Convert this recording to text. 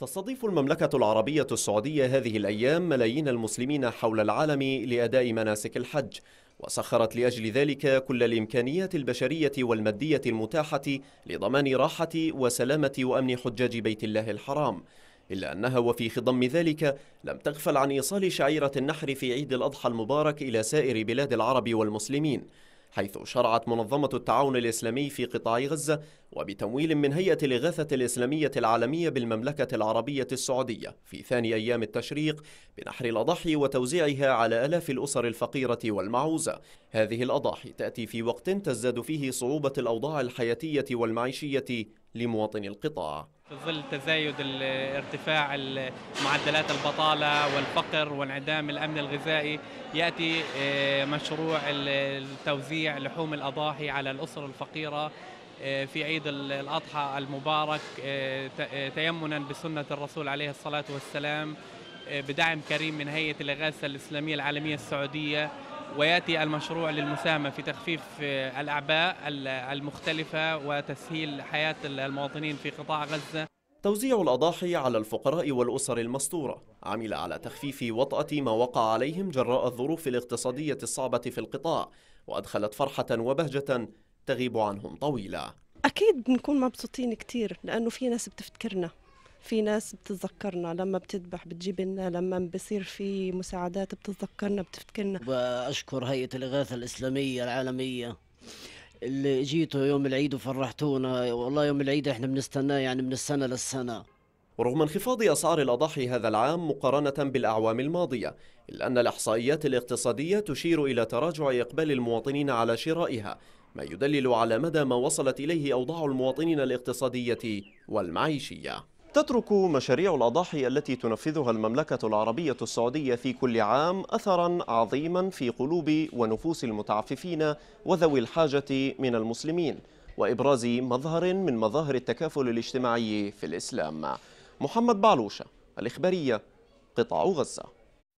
تستضيف المملكة العربية السعودية هذه الأيام ملايين المسلمين حول العالم لأداء مناسك الحج وسخرت لأجل ذلك كل الإمكانيات البشرية والمادية المتاحة لضمان راحة وسلامة وأمن حجاج بيت الله الحرام إلا أنها وفي خضم ذلك لم تغفل عن إيصال شعيرة النحر في عيد الأضحى المبارك إلى سائر بلاد العرب والمسلمين حيث شرعت منظمة التعاون الإسلامي في قطاع غزة وبتمويل من هيئة الإغاثة الإسلامية العالمية بالمملكة العربية السعودية في ثاني أيام التشريق بنحر الأضاحي وتوزيعها على ألاف الأسر الفقيرة والمعوزة هذه الأضاحي تأتي في وقت تزداد فيه صعوبة الأوضاع الحياتية والمعيشية لمواطني القطاع في ظل تزايد ارتفاع معدلات البطالة والفقر وانعدام الأمن الغذائي يأتي آه، مشروع توزيع لحوم الأضاحي على الأسر الفقيرة آه، في عيد الأضحى المبارك آه، آه، تيمنا بسنة الرسول عليه الصلاة والسلام بدعم كريم من هيئة الإغاثة الإسلامية العالمية السعودية وياتي المشروع للمساهمه في تخفيف الاعباء المختلفه وتسهيل حياه المواطنين في قطاع غزه توزيع الاضاحي على الفقراء والاسر المستوره عمل على تخفيف وطاه ما وقع عليهم جراء الظروف الاقتصاديه الصعبه في القطاع وادخلت فرحه وبهجه تغيب عنهم طويلة أكيد بنكون مبسوطين كتير لأنه في ناس بتفتكرنا في ناس بتتذكرنا لما بتذبح بتجيب لنا لما بصير في مساعدات بتتذكرنا بتفتكرنا وأشكر هيئة الإغاثة الإسلامية العالمية اللي جيتوا يوم العيد وفرحتونا والله يوم العيد احنا بنستناه يعني من السنة للسنة رغم انخفاض أسعار الأضاحي هذا العام مقارنة بالأعوام الماضية إلا أن الإحصائيات الاقتصادية تشير إلى تراجع إقبال المواطنين على شرائها ما يدلل على مدى ما وصلت إليه أوضاع المواطنين الاقتصادية والمعيشية تترك مشاريع الأضاحي التي تنفذها المملكة العربية السعودية في كل عام أثرا عظيما في قلوب ونفوس المتعففين وذوي الحاجة من المسلمين وإبراز مظهر من مظاهر التكافل الاجتماعي في الإسلام محمد بعلوشة الإخبارية قطاع غزة